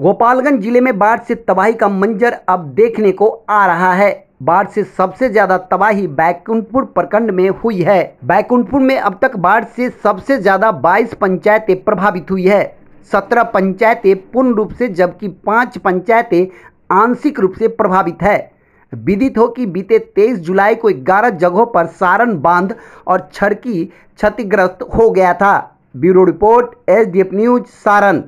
गोपालगंज जिले में बाढ़ से तबाही का मंजर अब देखने को आ रहा है बाढ़ से सबसे ज्यादा तबाही बैकुंठपुर प्रखंड में हुई है बैकुंठपुर में अब तक बाढ़ से सबसे ज्यादा 22 पंचायतें प्रभावित हुई है 17 पंचायतें पूर्ण रूप से जबकि पाँच पंचायतें आंशिक रूप से प्रभावित है विदित हो कि बीते 23 जुलाई को 11 जगहों पर सारण बांध और छड़की क्षतिग्रस्त हो गया था bureau report SDF news Saran